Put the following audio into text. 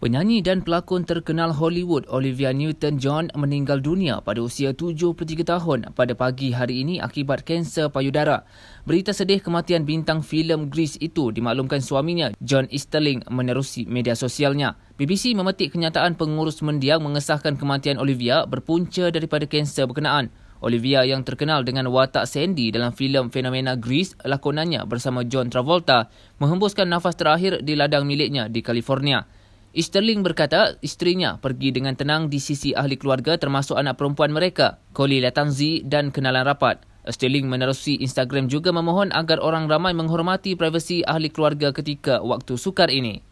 Penyanyi dan pelakon terkenal Hollywood Olivia Newton-John meninggal dunia pada usia 73 tahun pada pagi hari ini akibat kanser payudara. Berita sedih kematian bintang filem Grease itu dimaklumkan suaminya John Easterling menerusi media sosialnya. BBC memetik kenyataan pengurus mendiang mengesahkan kematian Olivia berpunca daripada kanser berkenaan. Olivia yang terkenal dengan watak Sandy dalam filem fenomena Grease, lakonannya bersama John Travolta menghembuskan nafas terakhir di ladang miliknya di California. Sterling berkata isterinya pergi dengan tenang di sisi ahli keluarga termasuk anak perempuan mereka, Koli Latanzi dan kenalan rapat. Sterling menerusi Instagram juga memohon agar orang ramai menghormati privasi ahli keluarga ketika waktu sukar ini.